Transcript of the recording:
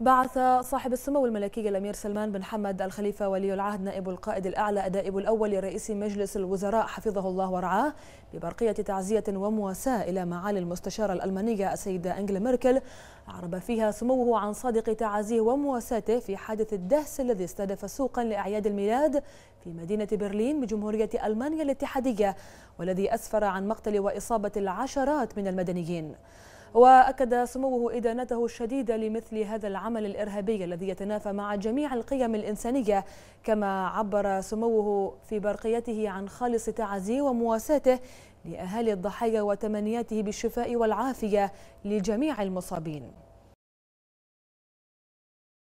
بعث صاحب السمو الملكي الأمير سلمان بن حمد الخليفة ولي العهد نائب القائد الأعلى الدائب الأول لرئيس مجلس الوزراء حفظه الله ورعاه ببرقية تعزية ومواساة إلى معالي المستشارة الألمانية السيدة أنجلا ميركل عرب فيها سموه عن صادق تعازيه ومواساته في حادث الدهس الذي استهدف سوقا لأعياد الميلاد في مدينة برلين بجمهورية ألمانيا الاتحادية والذي أسفر عن مقتل وإصابة العشرات من المدنيين وأكد سموه إدانته الشديدة لمثل هذا العمل الإرهابي الذي يتنافى مع جميع القيم الإنسانية كما عبر سموه في برقيته عن خالص تعزيه ومواساته لأهالي الضحايا وتمنياته بالشفاء والعافية لجميع المصابين